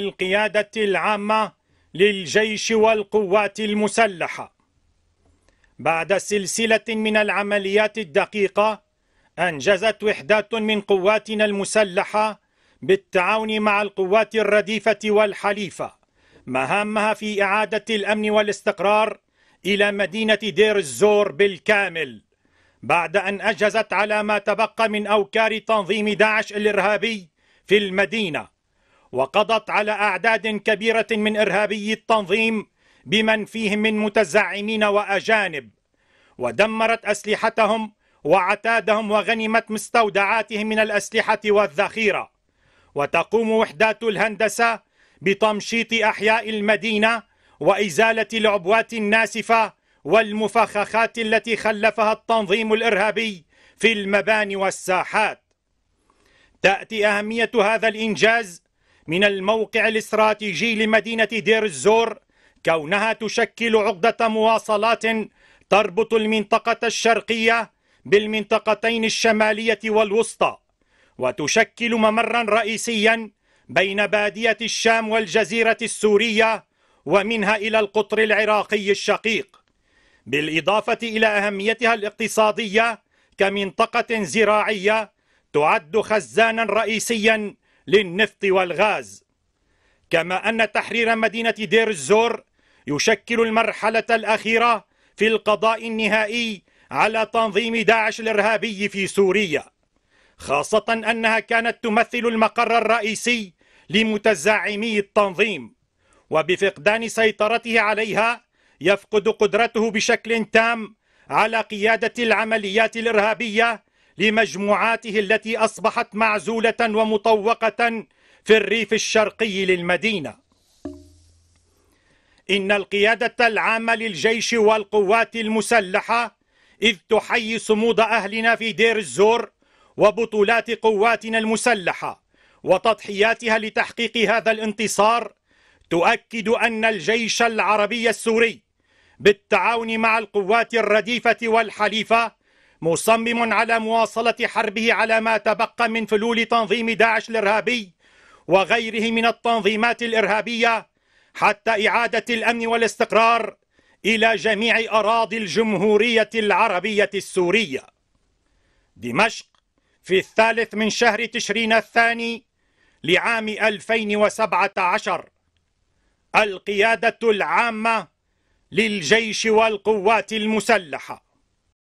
القيادة العامة للجيش والقوات المسلحة بعد سلسلة من العمليات الدقيقة أنجزت وحدات من قواتنا المسلحة بالتعاون مع القوات الرديفة والحليفة مهامها في إعادة الأمن والاستقرار إلى مدينة دير الزور بالكامل بعد أن أجهزت على ما تبقى من أوكار تنظيم داعش الإرهابي في المدينة وقضت على أعداد كبيرة من إرهابي التنظيم بمن فيهم من متزعمين وأجانب ودمرت أسلحتهم وعتادهم وغنمت مستودعاتهم من الأسلحة والذخيرة وتقوم وحدات الهندسة بتمشيط أحياء المدينة وإزالة العبوات الناسفة والمفخخات التي خلفها التنظيم الإرهابي في المباني والساحات تأتي أهمية هذا الإنجاز من الموقع الاستراتيجي لمدينة دير الزور كونها تشكل عقدة مواصلات تربط المنطقة الشرقية بالمنطقتين الشمالية والوسطى وتشكل ممرا رئيسيا بين بادية الشام والجزيرة السورية ومنها إلى القطر العراقي الشقيق بالإضافة إلى أهميتها الاقتصادية كمنطقة زراعية تعد خزانا رئيسيا للنفط والغاز كما أن تحرير مدينة دير الزور يشكل المرحلة الأخيرة في القضاء النهائي على تنظيم داعش الإرهابي في سوريا خاصة أنها كانت تمثل المقر الرئيسي لمتزعمي التنظيم وبفقدان سيطرته عليها يفقد قدرته بشكل تام على قيادة العمليات الإرهابية لمجموعاته التي أصبحت معزولة ومطوقة في الريف الشرقي للمدينة إن القيادة العامة للجيش والقوات المسلحة إذ تحيي صمود أهلنا في دير الزور وبطولات قواتنا المسلحة وتضحياتها لتحقيق هذا الانتصار تؤكد أن الجيش العربي السوري بالتعاون مع القوات الرديفة والحليفة مصمم على مواصلة حربه على ما تبقى من فلول تنظيم داعش الإرهابي وغيره من التنظيمات الإرهابية حتى إعادة الأمن والاستقرار إلى جميع أراضي الجمهورية العربية السورية دمشق في الثالث من شهر تشرين الثاني لعام 2017 القيادة العامة للجيش والقوات المسلحة